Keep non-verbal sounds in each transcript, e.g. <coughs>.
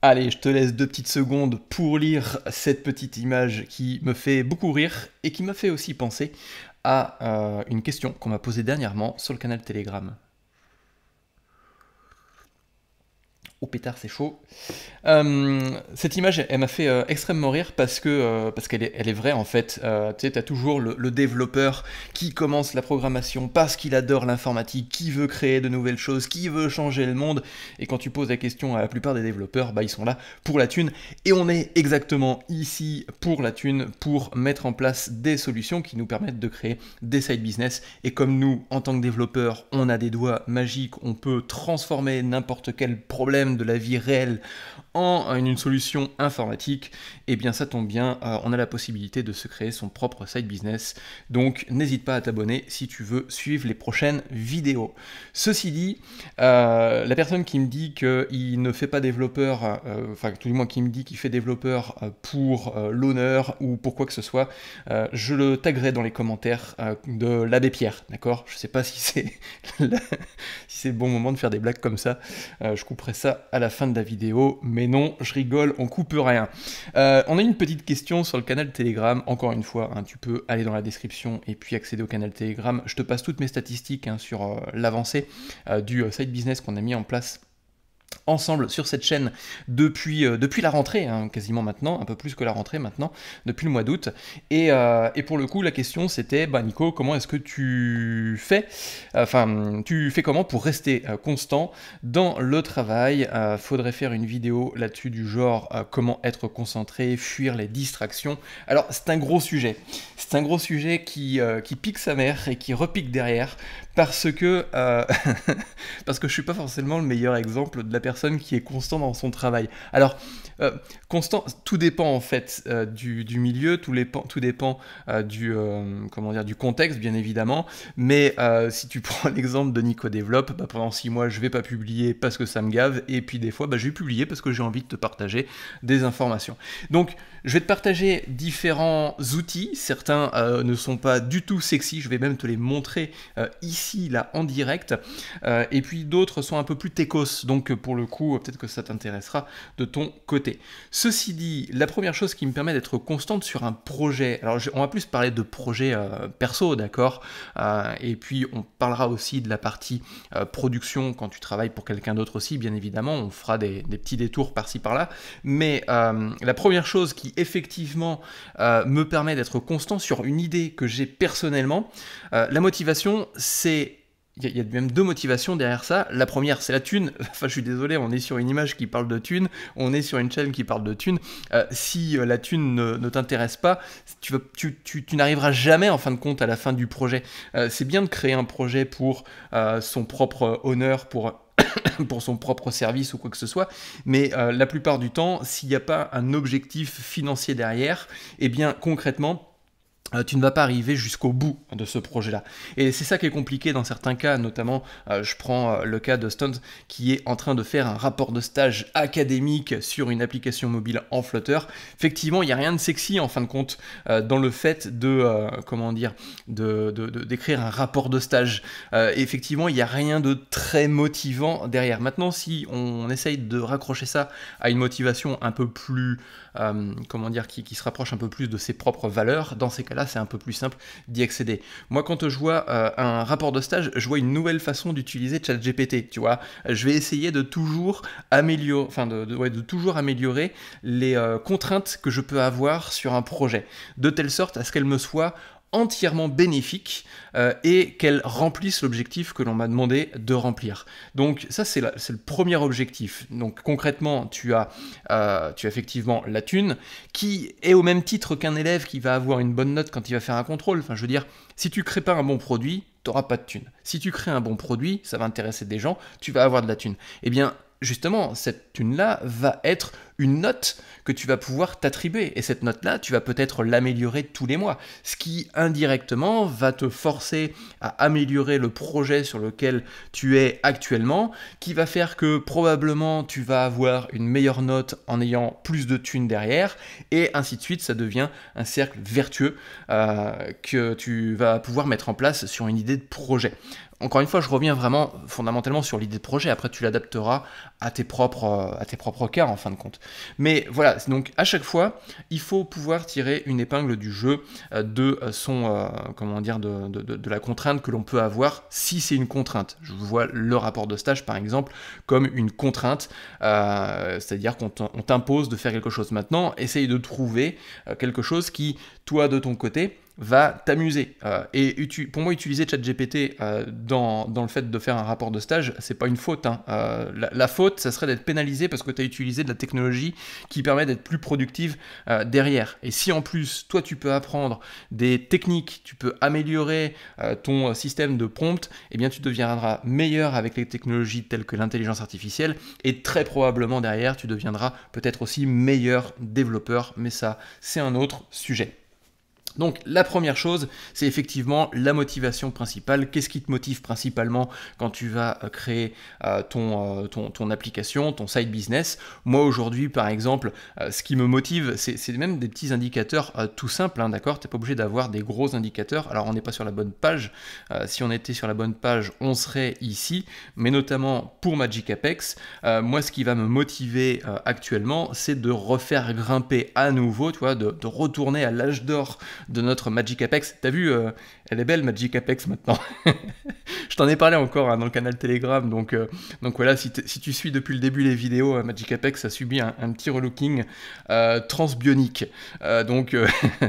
Allez, je te laisse deux petites secondes pour lire cette petite image qui me fait beaucoup rire et qui m'a fait aussi penser à euh, une question qu'on m'a posée dernièrement sur le canal Telegram. au oh, pétard, c'est chaud. Euh, cette image, elle m'a fait euh, extrêmement rire parce que euh, parce qu'elle est, elle est vraie en fait. tu sais, t'as toujours le, développeur qui commence la programmation parce qu'il adore l'informatique, qui veut créer de nouvelles choses, qui veut changer le monde. Et quand tu poses la question à la plupart des développeurs, bah ils sont là pour la thune. Et on est exactement ici pour la thune, pour mettre en place des solutions qui nous permettent de créer des side business. Et comme nous, en tant que développeurs, on a des doigts magiques, on peut transformer n'importe quel problème de la vie réelle en une solution informatique, et eh bien ça tombe bien, euh, on a la possibilité de se créer son propre side business. Donc n'hésite pas à t'abonner si tu veux suivre les prochaines vidéos. Ceci dit, euh, la personne qui me dit qu'il ne fait pas développeur, euh, enfin tout du moins qui me dit qu'il fait développeur pour l'honneur ou pour quoi que ce soit, je le taguerai dans les commentaires de l'abbé Pierre, d'accord Je sais pas si c'est <laughs> si c'est le bon moment de faire des blagues comme ça, je couperai ça à la fin de la vidéo, mais non, je rigole, on coupe rien. Euh, on a une petite question sur le canal Telegram, encore une fois, hein, tu peux aller dans la description et puis accéder au canal Telegram. Je te passe toutes mes statistiques hein, sur euh, l'avancée euh, du side business qu'on a mis en place ensemble sur cette chaîne depuis, euh, depuis la rentrée, hein, quasiment maintenant, un peu plus que la rentrée maintenant, depuis le mois d'août. Et, euh, pour le coup, la question c'était, bah, Nico, comment est-ce que tu fais, enfin, tu fais comment pour rester euh, constant dans le travail Faudrait faire une vidéo là-dessus du genre comment être concentré, fuir les distractions. Alors c'est un gros sujet, c'est un gros sujet qui, qui pique sa mère et qui repique derrière parce que, <laughs> parce que je suis pas forcément le meilleur exemple de la personne qui est constant dans son travail. Alors, euh, constant, tout dépend en fait euh, du, milieu, tout, dépend euh, du, comment dire, du contexte bien évidemment, mais si tu <laughs> prends l'exemple de Nico Develop, bah, pendant 6 mois je vais pas publier parce que ça me gave, et puis des fois bah, je vais publier parce que j'ai envie de te partager des informations. Donc je vais te partager différents outils, certains ne sont pas du tout sexy, je vais même te les montrer ici, là, en direct, et puis d'autres sont un peu plus techos, donc pour le coup peut-être que ça t'intéressera de ton côté. Ceci dit, la première chose qui me permet d'être constante sur un projet, alors on va plus parler de projet euh, perso, d'accord euh, Et puis on parlera aussi de la partie euh, production quand tu travailles pour quelqu'un d'autre aussi, bien évidemment, on fera des, des petits détours par-ci par-là. Mais la première chose qui effectivement me permet d'être constant sur une idée que j'ai personnellement, la motivation, c'est il y, a même deux motivations derrière ça. La première, c'est la thune. <laughs> Enfin, je suis désolé, on est sur une image qui parle de thune, on est sur une chaîne qui parle de thune. Euh, si euh, la thune ne, t'intéresse pas, tu, n'arriveras jamais en fin de compte à la fin du projet. Euh, c'est bien de créer un projet pour son propre honneur, pour <coughs> pour son propre service ou quoi que ce soit, mais la plupart du temps, s'il n'y a pas un objectif financier derrière, eh bien concrètement, euh, tu ne vas pas arriver jusqu'au bout de ce projet-là. Et c'est ça qui est compliqué dans certains cas, notamment euh, je prends euh, le cas de Stunt qui est en train de faire un rapport de stage académique sur une application mobile en flotteur. Effectivement, il n'y a rien de sexy en fin de compte dans le fait de, comment dire, de, d'écrire un rapport de stage. effectivement, il n'y a rien de très motivant derrière. Maintenant, si on essaye de raccrocher ça à une motivation un peu plus, comment dire, qui, se rapproche un peu plus de ses propres valeurs, dans ces cas là c'est un peu plus simple d'y accéder. Moi quand je vois euh, un rapport de stage, je vois une nouvelle façon d'utiliser ChatGPT, tu vois. Je vais essayer de toujours améliorer, enfin de, toujours améliorer les euh, contraintes que je peux avoir sur un projet, de telle sorte à ce qu'elle me soit entièrement bénéfique euh, et qu'elle remplisse l'objectif que l'on m'a demandé de remplir. Donc ça c'est le premier objectif. Donc concrètement tu as, euh, tu effectivement la thune qui est au même titre qu'un élève qui va avoir une bonne note quand il va faire un contrôle. Enfin je veux dire, si tu crées pas un bon produit, tu n'auras pas de thune. Si tu crées un bon produit, ça va intéresser des gens, tu vas avoir de la thune. Eh bien justement, cette thune-là va être une note que tu vas pouvoir t'attribuer. Et cette note-là, tu vas peut-être l'améliorer tous les mois. Ce qui, indirectement, va te forcer à améliorer le projet sur lequel tu es actuellement, qui va faire que probablement tu vas avoir une meilleure note en ayant plus de thunes derrière, et ainsi de suite. Ça devient un cercle vertueux euh, que tu vas pouvoir mettre en place sur une idée de projet encore une fois, je reviens vraiment fondamentalement sur l'idée de projet. Après, tu l'adapteras à tes propres euh, à tes propres en fin de compte. Mais voilà, donc à chaque fois, il faut pouvoir tirer une épingle du jeu euh, de euh, son comment dire de, la contrainte que l'on peut avoir si c'est une contrainte. Je vois le rapport de stage par exemple comme une contrainte, c'est-à-dire qu'on t'impose de faire quelque chose maintenant. Essaye de trouver quelque chose qui toi de ton côté va t'amuser. Euh, et pour moi, utiliser ChatGPT euh, dans, le fait de faire un rapport de stage, c'est pas une faute. Hein. Euh, la, faute, ça serait d'être pénalisé parce que tu as utilisé de la technologie qui permet d'être plus productive derrière. Et si en plus, toi, tu peux apprendre des techniques, tu peux améliorer ton système de prompt, et eh bien, tu deviendras meilleur avec les technologies telles que l'intelligence artificielle et très probablement derrière, tu deviendras peut-être aussi meilleur développeur. Mais ça, c'est un autre sujet. Donc la première chose, c'est effectivement la motivation principale. Qu'est-ce qui te motive principalement quand tu vas euh, créer euh, euh, ton, ton, application, ton side business Moi aujourd'hui, par exemple, ce qui me motive, c'est même des petits indicateurs tout simples, hein, d'accord Tu n'es pas obligé d'avoir des gros indicateurs. Alors on n'est pas sur la bonne page. si on était sur la bonne page, on serait ici. Mais notamment pour Magic Apex, moi ce qui va me motiver actuellement, c'est de refaire grimper à nouveau, tu vois, de retourner à l'âge d'or de notre Magic Apex. T'as vu, euh, elle est belle, Magic Apex, maintenant. <laughs> je t'en ai parlé encore hein, dans le canal Telegram. Donc, euh, voilà, si, tu suis depuis le début les vidéos, euh, Magic Apex a subi un, petit relooking euh, transbionique. donc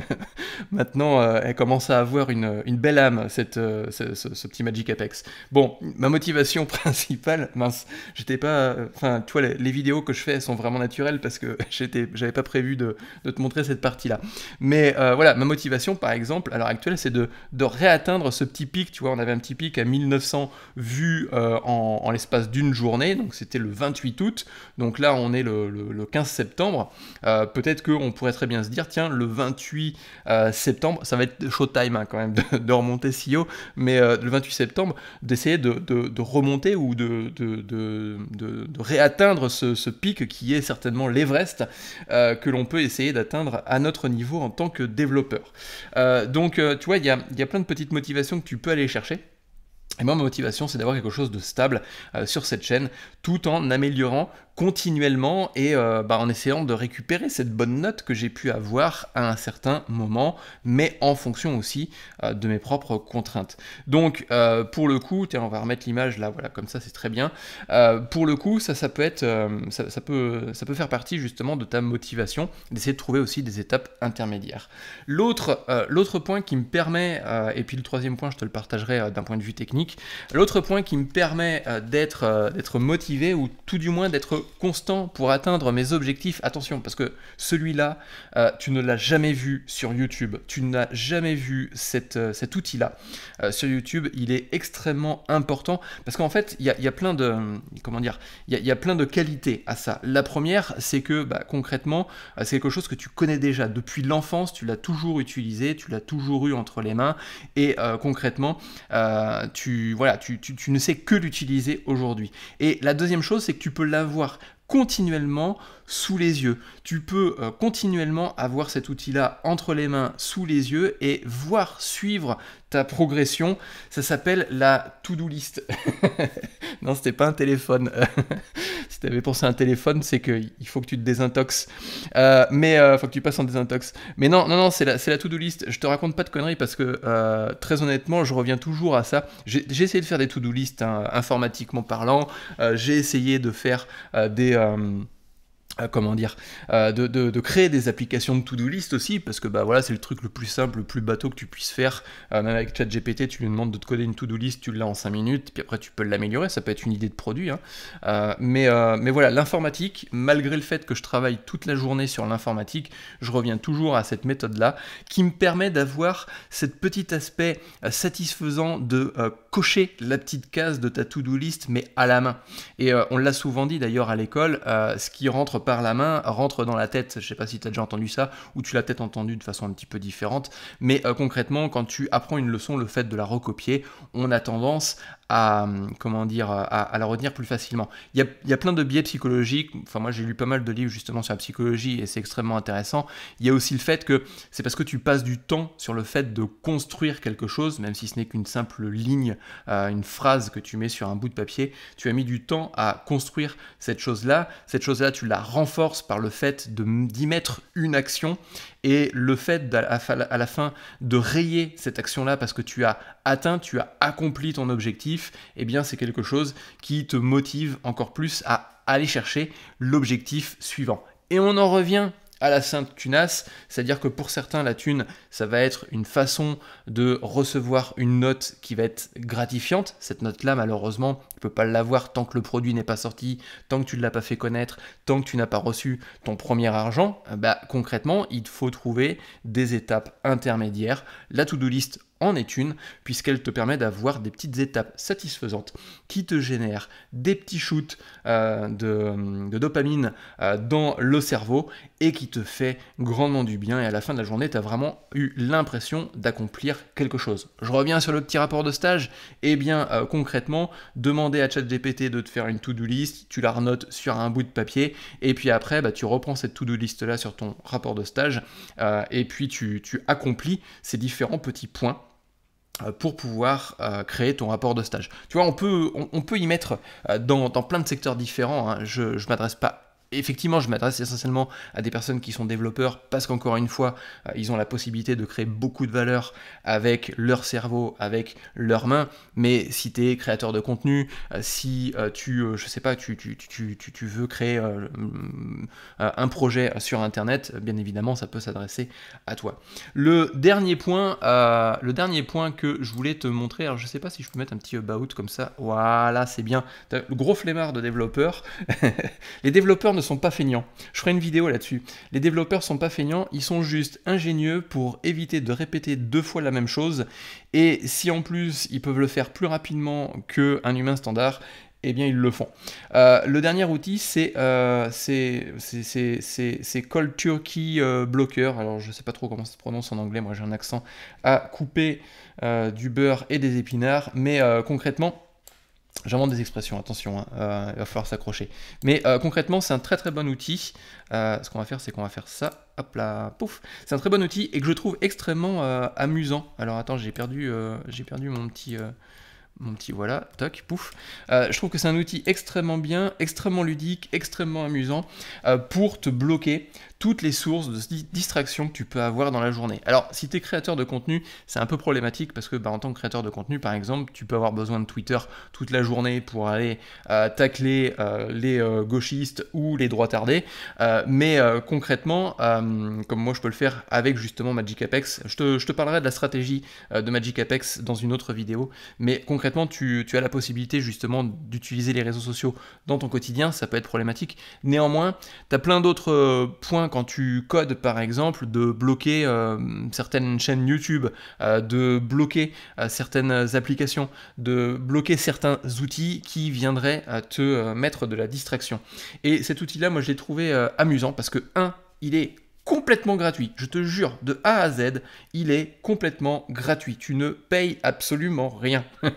<laughs> maintenant, elle commence à avoir une, belle âme, cette, ce, petit Magic Apex. Bon, ma motivation <laughs> principale, mince, j'étais pas. Enfin, tu vois, les, vidéos que je fais, sont vraiment naturelles parce que j'avais pas prévu de, te montrer cette partie-là. Mais voilà, ma motivation, par exemple, à l'heure actuelle, c'est de, de réatteindre ce petit pic. Tu vois, on avait un petit pic à 1900 vues euh, en, l'espace d'une journée, donc c'était le 28 août. Donc là, on est le, 15 septembre. Euh, peut-être qu'on pourrait très bien se dire, tiens, le 28 euh, septembre, ça va être showtime hein, quand même de, remonter si haut, mais le 28 septembre, d'essayer de, remonter ou de, réatteindre ce, pic qui est certainement l'Everest que l'on peut essayer d'atteindre à notre niveau en tant que développeur. donc, tu vois, il y a, y a plein une de petites que tu peux aller chercher. Et moi, ma motivation, c'est d'avoir quelque chose de stable euh, sur cette chaîne, tout en améliorant continuellement et euh, bah, en essayant de récupérer cette bonne note que j'ai pu avoir à un certain moment, mais en fonction aussi euh, de mes propres contraintes. Donc, pour le coup, tiens, on va remettre l'image là, voilà, comme ça, c'est très bien. pour le coup, ça, ça peut être, ça, peut, ça peut faire partie justement de ta motivation, d'essayer de trouver aussi des étapes intermédiaires. L'autre l'autre point qui me permet, et puis le troisième point, je te le partagerai d'un point de vue technique L'autre point qui me permet euh, euh, d'être motivé ou tout du moins d'être constant pour atteindre mes objectifs, attention, parce que celui-là, euh, tu ne l'as jamais vu sur YouTube, tu n'as jamais vu cet outil-là sur YouTube, il est extrêmement important parce qu'en fait, il y a, plein de comment dire, il y a, plein de qualités à ça. La première, c'est que bah, concrètement, c'est quelque chose que tu connais déjà depuis l'enfance, tu l'as toujours utilisé, tu l'as toujours eu entre les mains et concrètement, tu voilà, tu, tu, ne sais que l'utiliser aujourd'hui. Et la deuxième chose, c'est que tu peux l'avoir continuellement sous les yeux. Tu peux euh, continuellement avoir cet outil-là entre les mains, sous les yeux, et voir, suivre ta progression. Ça s'appelle la to-do list. <laughs> non, c'était pas un téléphone. <laughs> si tu pensé à un téléphone, c'est qu'il faut que tu te désintoxes. Euh, mais il euh, faut que tu passes en désintox. Mais non, non, non, c'est la, la to-do list. Je te raconte pas de conneries parce que euh, très honnêtement, je reviens toujours à ça. J'ai essayé de faire des to-do list hein, informatiquement parlant. j'ai essayé de faire des. Euh, comment dire, euh, de, créer des applications de to-do list aussi, parce que bah voilà, c'est le truc le plus simple, le plus bateau que tu puisses faire. Euh, même avec ChatGPT, tu lui demandes de te coder une to-do list, tu l'as en 5 minutes, puis après tu peux l'améliorer, ça peut être une idée de produit. Hein. mais, mais voilà, l'informatique, malgré le fait que je travaille toute la journée sur l'informatique, je reviens toujours à cette méthode-là, qui me permet d'avoir cette petit aspect satisfaisant de cocher la petite case de ta to-do list, mais à la main. Et on l'a souvent dit d'ailleurs à l'école, ce qui rentre par la main rentre dans la tête. Je sais pas si tu as déjà entendu ça ou tu l'as peut-être entendu de façon un petit peu différente, mais euh, concrètement, quand tu apprends une leçon, le fait de la recopier, on a tendance à, hum, comment dire, à, la retenir plus facilement. Il y, a, plein de biais psychologiques. Enfin, moi, j'ai lu pas mal de livres justement sur la psychologie et c'est extrêmement intéressant. Il y a aussi le fait que c'est parce que tu passes du temps sur le fait de construire quelque chose, même si ce n'est qu'une simple ligne, euh, une phrase que tu mets sur un bout de papier. Tu as mis du temps à construire cette chose-là. Cette chose-là, tu la renforces par le fait d'y mettre une action et le fait à la fin de rayer cette action-là parce que tu as atteint, tu as accompli ton objectif et eh bien c'est quelque chose qui te motive encore plus à aller chercher l'objectif suivant. Et on en revient à la sainte tunasse, c'est-à-dire que pour certains, la thune, ça va être une façon de recevoir une note qui va être gratifiante. Cette note-là, malheureusement, tu ne peux pas l'avoir tant que le produit n'est pas sorti, tant que tu ne l'as pas fait connaître, tant que tu n'as pas reçu ton premier argent. Bah, concrètement, il faut trouver des étapes intermédiaires. La to-do list, en est une, puisqu'elle te permet d'avoir des petites étapes satisfaisantes qui te génèrent des petits shoots euh, de, dopamine euh, dans le cerveau et qui te fait grandement du bien. Et à la fin de la journée, tu as vraiment eu l'impression d'accomplir quelque chose. Je reviens sur le petit rapport de stage. Eh bien, euh, concrètement, demander à ChatGPT de te faire une to-do list, tu la renotes sur un bout de papier, et puis après, bah, tu reprends cette to-do list-là sur ton rapport de stage, et puis tu, tu accomplis ces différents petits points euh, pour pouvoir euh, créer ton rapport de stage. Tu vois, on peut, on, peut y mettre euh, dans, plein de secteurs différents. Hein. Je ne m'adresse pas effectivement, je m'adresse essentiellement à des personnes qui sont développeurs parce qu'encore une fois, euh, ils ont la possibilité de créer beaucoup de valeur avec leur cerveau, avec leurs mains. Mais si tu es créateur de contenu, euh, si euh, tu, je sais pas, tu, tu, veux créer un projet sur Internet, bien évidemment, ça peut s'adresser à toi. Le dernier point, le dernier point que je voulais te montrer, alors je sais pas si je peux mettre un petit about comme ça. Voilà, c'est bien. Le gros flemmard de développeurs. <laughs> Les développeurs ne ne sont pas feignants. Je ferai une vidéo là-dessus. Les développeurs sont pas feignants, ils sont juste ingénieux pour éviter de répéter deux fois la même chose. Et si en plus ils peuvent le faire plus rapidement qu'un humain standard, eh bien ils le font. Euh, le dernier outil, c'est euh, Cold Turkey euh, Blocker. Alors je ne sais pas trop comment ça se prononce en anglais, moi j'ai un accent à couper euh, du beurre et des épinards, mais concrètement, J'invente des expressions, attention, hein, euh, il va falloir s'accrocher. Mais euh, concrètement, c'est un très très bon outil. Euh, ce qu'on va faire, c'est qu'on va faire ça. Hop là, pouf. C'est un très bon outil et que je trouve extrêmement amusant. Alors attends, j'ai perdu, j'ai perdu mon petit, mon petit voilà, toc, pouf. je trouve que c'est un outil extrêmement bien, extrêmement ludique, extrêmement amusant pour te bloquer toutes les sources de distraction que tu peux avoir dans la journée. Alors, si tu es créateur de contenu, c'est un peu problématique parce que bah, en tant que créateur de contenu, par exemple, tu peux avoir besoin de Twitter toute la journée pour aller euh, tacler euh, les euh, gauchistes ou les droits tardés. mais concrètement, comme moi je peux le faire avec justement Magic Apex, je te, parlerai de la stratégie de Magic Apex dans une autre vidéo. Mais concrètement, tu, tu as la possibilité justement d'utiliser les réseaux sociaux dans ton quotidien. Ça peut être problématique. Néanmoins, tu as plein d'autres points quand tu codes par exemple de bloquer euh, certaines chaînes YouTube, euh, de bloquer euh, certaines applications, de bloquer certains outils qui viendraient te mettre de la distraction. Et cet outil-là, moi je l'ai trouvé amusant parce que 1, il est complètement gratuit. Je te jure, de A à Z, il est complètement gratuit. Tu ne payes absolument rien. <laughs>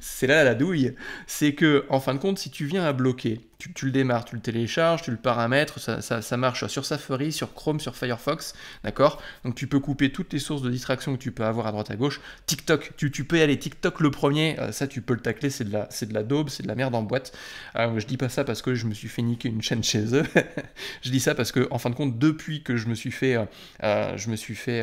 c'est là la douille. C'est que, en fin de compte, si tu viens à bloquer tu, le démarres, tu le télécharges, tu le paramètres, ça, marche sur Safari, sur Chrome, sur Firefox, d'accord Donc tu peux couper toutes les sources de distraction que tu peux avoir à droite à gauche. TikTok, tu, tu peux aller TikTok le premier, euh, ça tu peux le tacler, c'est de la, de daube, c'est de la merde en boîte. Euh, je dis pas ça parce que je me suis fait niquer une chaîne chez eux. <laughs> je dis ça parce que en fin de compte, depuis que je me suis fait, euh, je me suis fait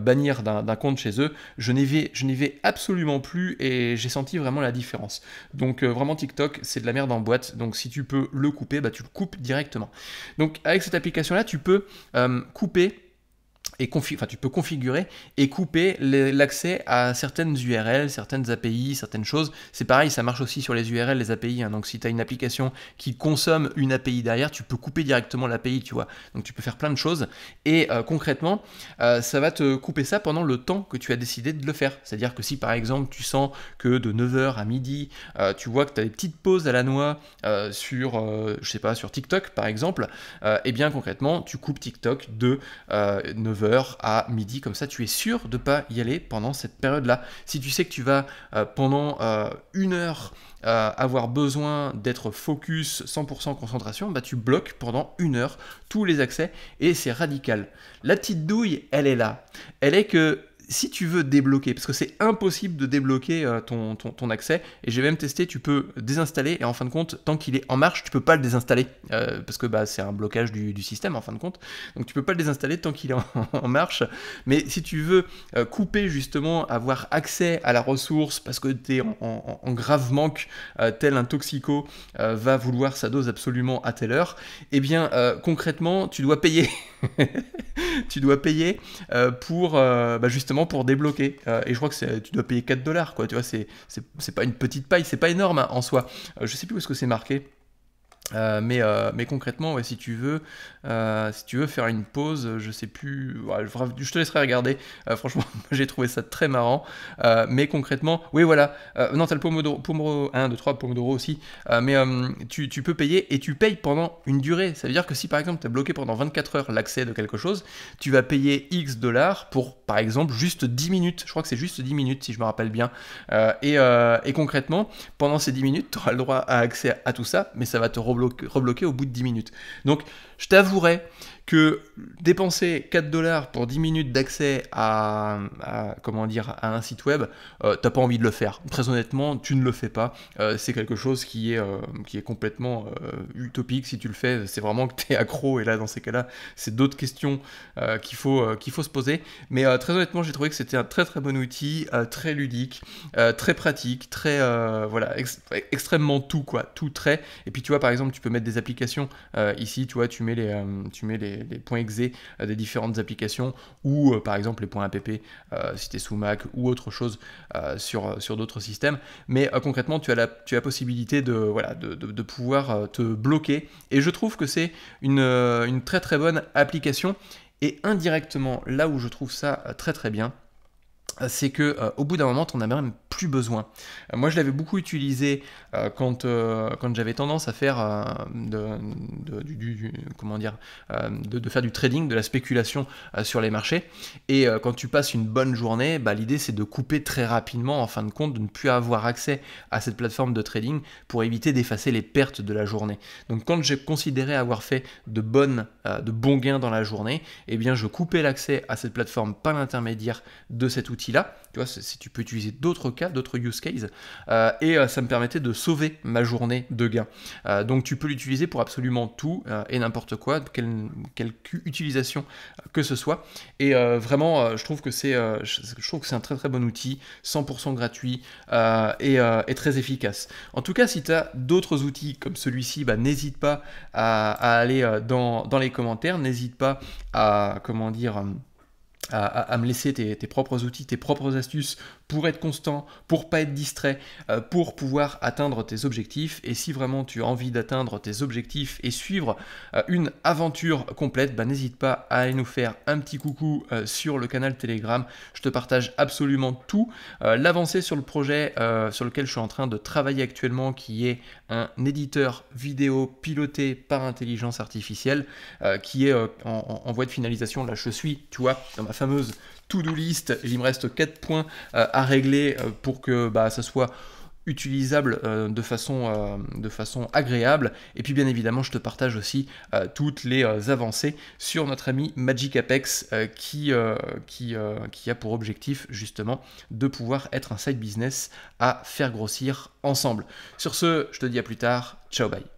bannir d'un, d'un compte chez eux, je n'y vais, je n'y vais absolument plus et j'ai senti vraiment la différence. Donc vraiment TikTok, c'est de la merde en boîte. Donc si tu peux le couper, bah, tu le coupes directement. Donc avec cette application-là, tu peux euh, couper et enfin, tu peux configurer et couper l'accès à certaines URL, certaines API, certaines choses. C'est pareil, ça marche aussi sur les URL, les API. Hein. Donc si tu as une application qui consomme une API derrière, tu peux couper directement l'API, tu vois. Donc tu peux faire plein de choses. Et euh, concrètement, euh, ça va te couper ça pendant le temps que tu as décidé de le faire. C'est-à-dire que si par exemple tu sens que de 9h à midi, euh, tu vois que tu as des petites pauses à la noix sur, je sais pas, sur TikTok par exemple, et eh bien concrètement, tu coupes TikTok de 9h à midi, comme ça tu es sûr de pas y aller pendant cette période-là. Si tu sais que tu vas euh, pendant euh, une heure euh, avoir besoin d'être focus 100% concentration, bah, tu bloques pendant une heure tous les accès et c'est radical. La petite douille, elle est là. Elle est que si tu veux débloquer, parce que c'est impossible de débloquer euh, ton, ton, accès, et j'ai même testé, tu peux désinstaller, et en fin de compte, tant qu'il est en marche, tu peux pas le désinstaller, euh, parce que bah, c'est un blocage du, du, système en fin de compte, donc tu peux pas le désinstaller tant qu'il est en, <laughs> marche, mais si tu veux euh, couper justement, avoir accès à la ressource, parce que tu es en, grave manque, tel un toxico va vouloir sa dose absolument à telle heure, et eh bien concrètement, tu dois payer, <laughs> tu dois payer pour bah, justement pour débloquer. Euh, et je crois que tu dois payer 4 dollars, quoi. Tu vois, c'est pas une petite paille, c'est pas énorme hein, en soi. Euh, je sais plus où est-ce que c'est marqué. Euh, mais, euh, mais, concrètement, si, tu veux, euh, si tu veux faire une pause, je sais plus, je te laisserai regarder. franchement, <laughs> j'ai trouvé ça très marrant. mais concrètement, oui, voilà. non, as le Pomodoro, Pomodoro 1, 2, 3, Pomodoro aussi. mais tu, peux payer et tu payes pendant une durée. Ça veut dire que si par exemple, tu as bloqué pendant 24 heures l'accès de quelque chose, tu vas payer X dollars pour par exemple juste 10 minutes. Je crois que c'est juste 10 minutes si je me rappelle bien. et, et concrètement, pendant ces 10 minutes, tu auras le droit à accès à tout ça, mais ça va te rebloquer, au bout de 10 minutes. Donc, je t'avouerai que dépenser 4 dollars pour 10 minutes d'accès à, comment dire, à un site web, euh, t'as pas envie de le faire. Très honnêtement, tu ne le fais pas. Euh, c'est quelque chose qui est, euh, qui est complètement utopique. Si tu le fais, c'est vraiment que tu es <laughs> accro. Et là, dans ces cas-là, c'est d'autres questions qu'il faut, qu'il faut se poser. Mais très honnêtement, j'ai trouvé que c'était un très très bon outil, très ludique, très pratique, très voilà, extrêmement tout quoi, tout très. Et puis tu vois, par exemple, tu peux mettre des applications ici. Tu vois, tu mets les, tu mets les les, points exe euh, des différentes applications ou euh, par exemple les points app si tu es sous Mac ou autre chose euh, sur, sur d'autres systèmes. Mais concrètement, tu as la tu as possibilité de, voilà, de, pouvoir te bloquer et je trouve que c'est une très très bonne application et indirectement là où je trouve ça très très bien c'est que euh, au bout d'un moment, tu n'en as même plus besoin. Euh, moi, je l'avais beaucoup utilisé euh, quand, j'avais tendance à faire du, comment dire, de, faire du trading, de la spéculation sur les marchés. Et quand tu passes une bonne journée, bah, l'idée c'est de couper très rapidement, en fin de compte, de ne plus avoir accès à cette plateforme de trading pour éviter d'effacer les pertes de la journée. Donc, quand j'ai considéré avoir fait de bonnes, de bons gains dans la journée, eh bien, je coupais l'accès à cette plateforme par l'intermédiaire de cet outil là Tu vois, si tu peux utiliser d'autres cas, d'autres use cases. Euh, et euh, ça me permettait de sauver ma journée de gains euh, donc tu peux l'utiliser pour absolument tout et n'importe quoi, quelle, quelle, utilisation que ce soit. Et vraiment, je trouve que c'est je trouve que c'est un très très bon outil, 100% gratuit et, très efficace. En tout cas, si tu as d'autres outils comme celui-ci, bah, n'hésite pas à, aller dans, dans, les commentaires, n'hésite pas à comment dire à, me laisser tes, propres outils, tes propres astuces pour être constant, pour pas être distrait, euh, pour pouvoir atteindre tes objectifs. Et si vraiment tu as envie d'atteindre tes objectifs et suivre euh, une aventure complète, bah, n'hésite pas à aller nous faire un petit coucou euh, sur le canal Telegram. Je te partage absolument tout. L'avancée sur le projet sur lequel je suis en train de travailler actuellement, qui est un éditeur vidéo piloté par intelligence artificielle, qui est en voie de finalisation. Là, je suis, tu vois, dans ma fameuse to-do list. Il me reste 4 points euh, à régler euh, pour que bah, ça soit utilisable euh, de, façon, de façon agréable. Et puis bien évidemment, je te partage aussi toutes les avancées sur notre ami Magic Apex qui, qui, qui a pour objectif justement de pouvoir être un side business à faire grossir ensemble. Sur ce, je te dis à plus tard. Ciao, bye.